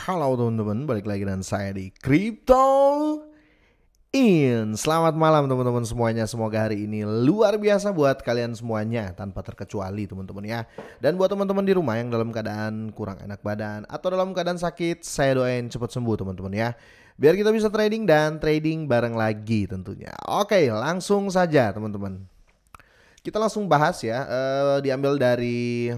Halo teman-teman, balik lagi dengan saya di Crypto In. Selamat malam teman-teman semuanya. Semoga hari ini luar biasa buat kalian semuanya tanpa terkecuali teman-teman ya. Dan buat teman-teman di rumah yang dalam keadaan kurang enak badan atau dalam keadaan sakit, saya doain cepat sembuh teman-teman ya. Biar kita bisa trading dan trading bareng lagi tentunya. Oke, langsung saja teman-teman. Kita langsung bahas ya, uh, diambil dari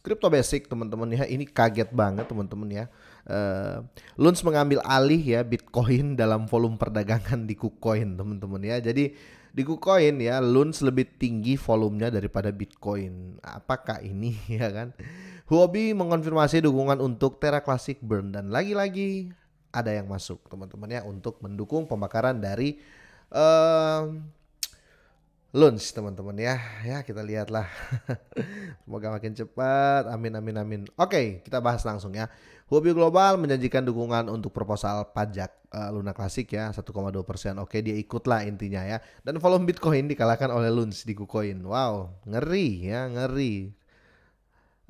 Crypto Basic teman-teman ya. Ini kaget banget teman-teman ya. Uh, Luns mengambil alih ya Bitcoin dalam volume perdagangan di KuCoin teman-teman ya. Jadi di KuCoin ya Luns lebih tinggi volumenya daripada Bitcoin. Apakah ini ya kan? Huobi mengonfirmasi dukungan untuk Terra Classic Burn dan lagi-lagi ada yang masuk teman-teman ya untuk mendukung pembakaran dari eh, lunch teman-teman ya. Ya kita lihatlah. Semoga makin cepat. Amin amin amin. Oke, kita bahas langsung ya. Huobi Global menjanjikan dukungan untuk proposal pajak uh, Luna Klasik ya 1,2 persen. Oke dia ikutlah intinya ya. Dan volume Bitcoin dikalahkan oleh Lunch di KuCoin. Wow, ngeri ya ngeri.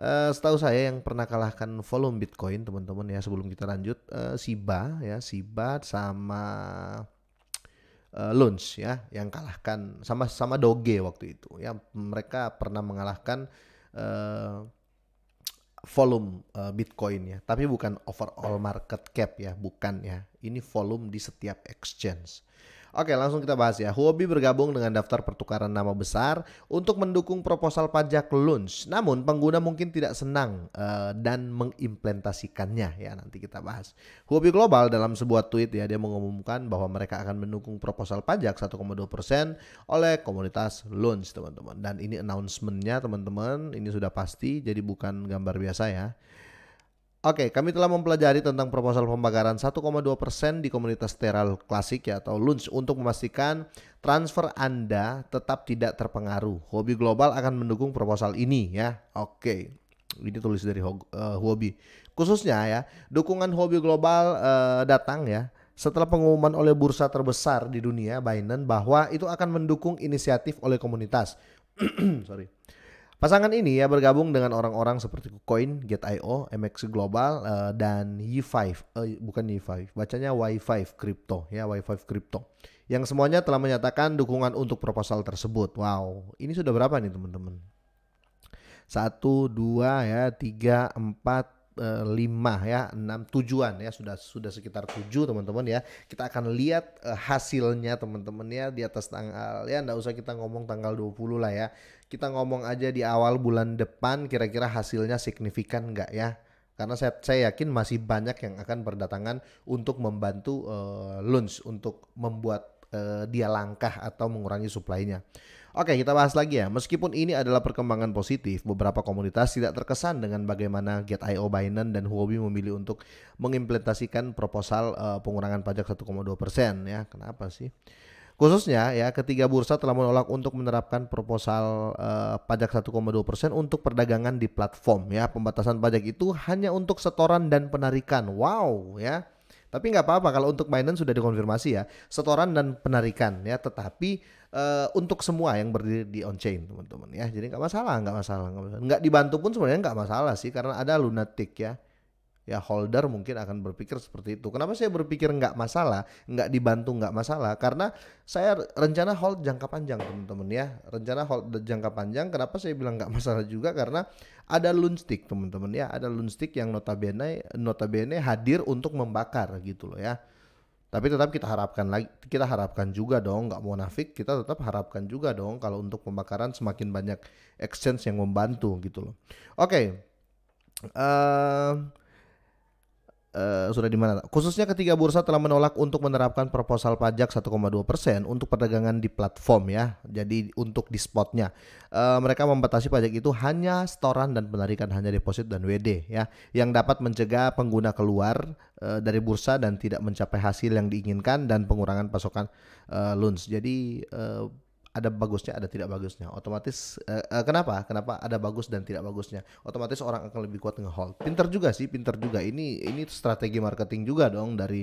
Uh, setahu saya yang pernah kalahkan volume Bitcoin teman-teman ya sebelum kita lanjut uh, Siba ya Siba sama uh, Lunch ya yang kalahkan sama sama Doge waktu itu ya mereka pernah mengalahkan uh, volume uh, Bitcoin ya, tapi bukan overall market cap ya, bukan ya. Ini volume di setiap exchange. Oke, langsung kita bahas ya. Huobi bergabung dengan daftar pertukaran nama besar untuk mendukung proposal pajak launch. Namun pengguna mungkin tidak senang uh, dan mengimplementasikannya ya nanti kita bahas. Huobi Global dalam sebuah tweet ya dia mengumumkan bahwa mereka akan mendukung proposal pajak 1,2% oleh komunitas launch teman-teman. Dan ini announcementnya teman-teman ini sudah pasti jadi bukan gambar biasa ya. Oke, okay, kami telah mempelajari tentang proposal pembakaran 1,2% di komunitas Teral Klasik ya atau Lunch untuk memastikan transfer Anda tetap tidak terpengaruh. Hobi Global akan mendukung proposal ini ya. Oke. Okay. Ini tulis dari eh, Hobi. Khususnya ya, dukungan Hobi Global uh, datang ya setelah pengumuman oleh bursa terbesar di dunia Binance bahwa itu akan mendukung inisiatif oleh komunitas. Sorry Pasangan ini ya bergabung dengan orang-orang seperti KuCoin, GetIO, MX Global, uh, dan Y5, uh, eh, bukan Y5, bacanya Y5 Crypto ya, Y5 Crypto. Yang semuanya telah menyatakan dukungan untuk proposal tersebut. Wow, ini sudah berapa nih teman-teman? Satu, dua ya, tiga, empat, Eh, lima ya enam tujuan ya sudah sudah sekitar tujuh teman-teman ya kita akan lihat uh, hasilnya teman-teman ya di atas tanggal ya nggak usah kita ngomong tanggal 20 lah ya kita ngomong aja di awal bulan depan kira-kira hasilnya signifikan nggak ya karena saya, saya yakin masih banyak yang akan berdatangan untuk membantu uh, eh, launch untuk membuat uh, dia langkah atau mengurangi suplainya. Oke, kita bahas lagi ya. Meskipun ini adalah perkembangan positif, beberapa komunitas tidak terkesan dengan bagaimana Get.io, Binance, dan Huobi memilih untuk mengimplementasikan proposal uh, pengurangan pajak 1,2% ya. Kenapa sih? Khususnya ya ketiga bursa telah menolak untuk menerapkan proposal uh, pajak 1,2% untuk perdagangan di platform ya. Pembatasan pajak itu hanya untuk setoran dan penarikan. Wow ya. Tapi nggak apa-apa kalau untuk Binance sudah dikonfirmasi ya setoran dan penarikan ya. Tetapi uh, untuk semua yang berdiri di on chain teman-teman ya. Jadi nggak masalah, nggak masalah, nggak dibantu pun sebenarnya nggak masalah sih karena ada lunatic ya ya holder mungkin akan berpikir seperti itu. Kenapa saya berpikir nggak masalah, nggak dibantu nggak masalah? Karena saya rencana hold jangka panjang teman-teman ya, rencana hold jangka panjang. Kenapa saya bilang nggak masalah juga? Karena ada lunstick teman-teman ya, ada lunstick yang notabene notabene hadir untuk membakar gitu loh ya. Tapi tetap kita harapkan lagi, kita harapkan juga dong, nggak mau nafik, kita tetap harapkan juga dong kalau untuk pembakaran semakin banyak exchange yang membantu gitu loh. Oke, okay. uh, eh, Eh, sudah di mana? Khususnya ketika bursa telah menolak untuk menerapkan proposal pajak 1,2 persen untuk perdagangan di platform ya. Jadi untuk di spotnya, uh, mereka membatasi pajak itu hanya setoran dan penarikan hanya deposit dan WD ya, yang dapat mencegah pengguna keluar uh, dari bursa dan tidak mencapai hasil yang diinginkan dan pengurangan pasokan uh, loans. Jadi uh, ada bagusnya ada tidak bagusnya otomatis uh, kenapa kenapa ada bagus dan tidak bagusnya otomatis orang akan lebih kuat ngehold pinter juga sih pinter juga ini ini strategi marketing juga dong dari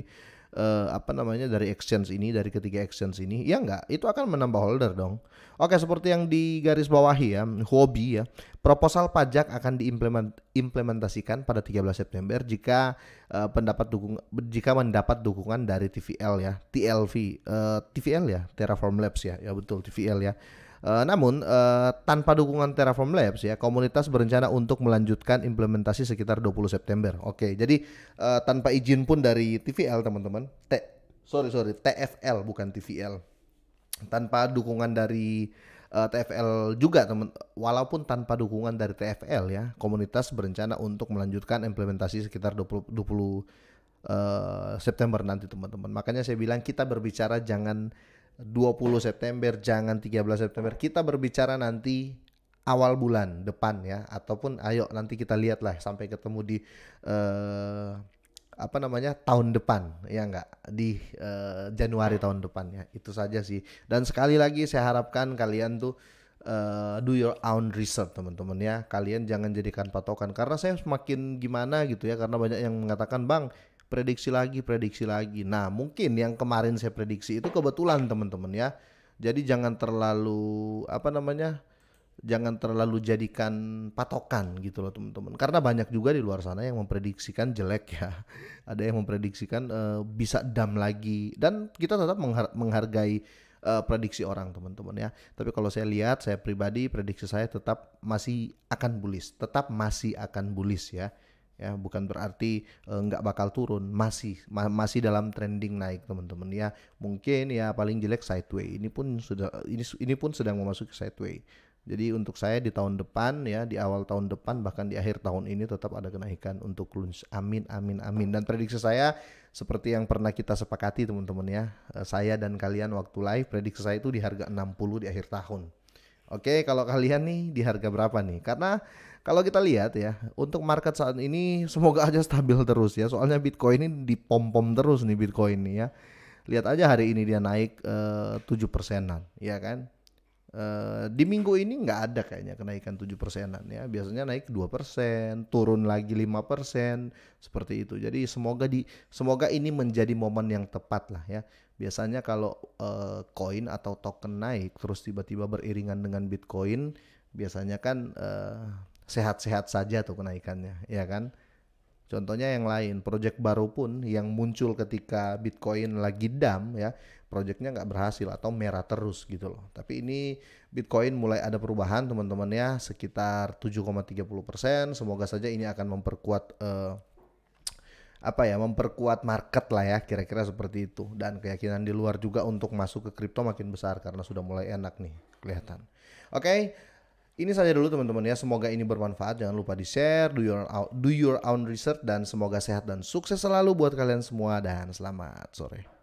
uh, apa namanya dari exchange ini dari ketiga exchange ini ya enggak itu akan menambah holder dong oke seperti yang di garis bawah ya hobi ya proposal pajak akan diimplementasikan pada 13 September jika uh, pendapat dukung jika mendapat dukungan dari TVL ya TLV uh, eh, TVL ya Terraform Labs ya ya betul TVL ya Uh, namun uh, tanpa dukungan Terraform Labs ya komunitas berencana untuk melanjutkan implementasi sekitar 20 September. Oke, jadi uh, tanpa izin pun dari TVL teman-teman. T sorry sorry TFL bukan TVL. Tanpa dukungan dari uh, TFL juga teman walaupun tanpa dukungan dari TFL ya komunitas berencana untuk melanjutkan implementasi sekitar 20 20 uh, September nanti teman-teman. Makanya saya bilang kita berbicara jangan 20 September, jangan 13 September. Kita berbicara nanti awal bulan depan ya ataupun ayo nanti kita lihat sampai ketemu di uh, apa namanya tahun depan ya enggak di uh, Januari tahun depan ya itu saja sih dan sekali lagi saya harapkan kalian tuh uh, do your own research teman-teman ya kalian jangan jadikan patokan karena saya semakin gimana gitu ya karena banyak yang mengatakan bang prediksi lagi, prediksi lagi. Nah, mungkin yang kemarin saya prediksi itu kebetulan teman-teman ya. Jadi jangan terlalu apa namanya? Jangan terlalu jadikan patokan gitu loh teman-teman. Karena banyak juga di luar sana yang memprediksikan jelek ya. Ada yang memprediksikan uh, bisa dam lagi dan kita tetap menghargai uh, prediksi orang teman-teman ya. Tapi kalau saya lihat saya pribadi prediksi saya tetap masih akan bullish, tetap masih akan bullish ya ya bukan berarti eh, nggak uh, bakal turun masih ma masih dalam trending naik teman-teman ya mungkin ya paling jelek sideways ini pun sudah ini ini pun sedang memasuki sideways jadi untuk saya di tahun depan ya di awal tahun depan bahkan di akhir tahun ini tetap ada kenaikan untuk lunch amin amin amin dan prediksi saya seperti yang pernah kita sepakati teman-teman ya eh, saya dan kalian waktu live prediksi saya itu di harga 60 di akhir tahun Oke, kalau kalian nih di harga berapa nih? Karena kalau kita lihat ya, untuk market saat ini semoga aja stabil terus ya. Soalnya Bitcoin ini dipom-pom terus nih Bitcoin ini ya. Lihat aja hari ini dia naik eh, tujuh persenan, ya kan? Eh, di minggu ini nggak ada kayaknya kenaikan tujuh persenan ya. Biasanya naik dua persen, turun lagi lima persen, seperti itu. Jadi semoga di semoga ini menjadi momen yang tepat lah ya. Biasanya kalau eh, koin uh, atau token naik terus tiba-tiba beriringan dengan Bitcoin, biasanya kan eh, sehat-sehat uh, saja tuh kenaikannya, ya kan? Contohnya yang lain, proyek baru pun yang muncul ketika Bitcoin lagi dam ya, proyeknya nggak berhasil atau merah terus gitu loh. Tapi ini Bitcoin mulai ada perubahan teman-teman ya, sekitar 7,30 persen. Semoga saja ini akan memperkuat uh, apa ya memperkuat market lah ya kira-kira seperti itu dan keyakinan di luar juga untuk masuk ke kripto makin besar karena sudah mulai enak nih kelihatan oke okay? Ini saja dulu teman-teman ya. Semoga ini bermanfaat. Jangan lupa di-share, do your do your own research dan semoga sehat dan sukses selalu buat kalian semua dan selamat sore.